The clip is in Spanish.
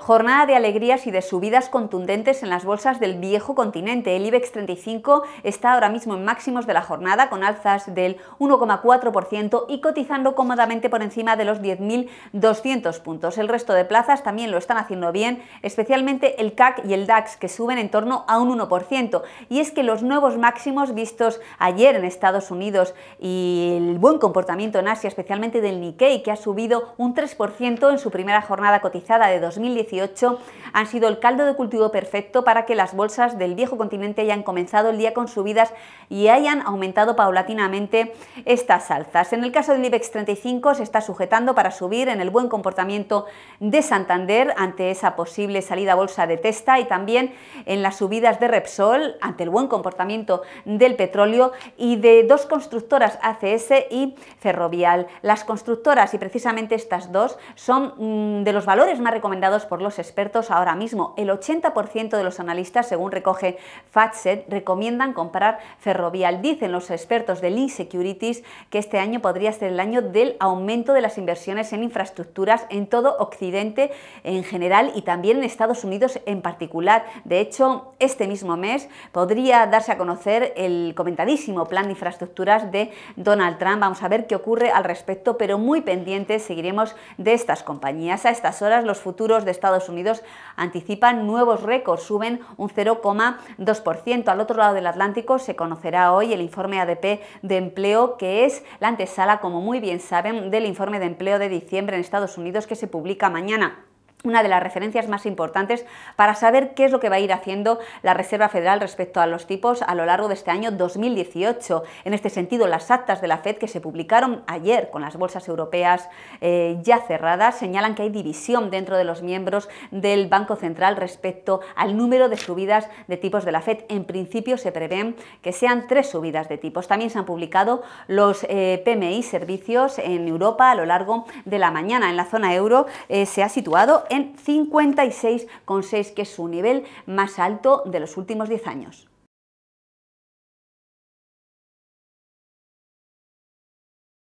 Jornada de alegrías y de subidas contundentes en las bolsas del viejo continente. El IBEX 35 está ahora mismo en máximos de la jornada con alzas del 1,4% y cotizando cómodamente por encima de los 10.200 puntos. El resto de plazas también lo están haciendo bien, especialmente el CAC y el DAX que suben en torno a un 1%. Y es que los nuevos máximos vistos ayer en Estados Unidos y el buen comportamiento en Asia, especialmente del Nikkei que ha subido un 3% en su primera jornada cotizada de 2019, han sido el caldo de cultivo perfecto para que las bolsas del viejo continente hayan comenzado el día con subidas y hayan aumentado paulatinamente estas alzas. En el caso del IBEX 35 se está sujetando para subir en el buen comportamiento de Santander ante esa posible salida bolsa de testa y también en las subidas de Repsol ante el buen comportamiento del petróleo y de dos constructoras ACS y Ferrovial. Las constructoras y precisamente estas dos son mm, de los valores más recomendados por los expertos ahora mismo. El 80% de los analistas, según recoge FATSET, recomiendan comprar Ferrovial. Dicen los expertos de del Securities que este año podría ser el año del aumento de las inversiones en infraestructuras en todo Occidente en general y también en Estados Unidos en particular. De hecho, este mismo mes podría darse a conocer el comentadísimo plan de infraestructuras de Donald Trump. Vamos a ver qué ocurre al respecto, pero muy pendientes seguiremos de estas compañías. A estas horas, los futuros de Estados Estados Unidos anticipan nuevos récords, suben un 0,2%. Al otro lado del Atlántico se conocerá hoy el informe ADP de empleo, que es la antesala, como muy bien saben, del informe de empleo de diciembre en Estados Unidos que se publica mañana una de las referencias más importantes para saber qué es lo que va a ir haciendo la Reserva Federal respecto a los tipos a lo largo de este año 2018. En este sentido, las actas de la Fed que se publicaron ayer con las bolsas europeas eh, ya cerradas señalan que hay división dentro de los miembros del Banco Central respecto al número de subidas de tipos de la Fed. En principio se prevén que sean tres subidas de tipos. También se han publicado los eh, PMI servicios en Europa a lo largo de la mañana. En la zona euro eh, se ha situado en 56,6, que es su nivel más alto de los últimos 10 años.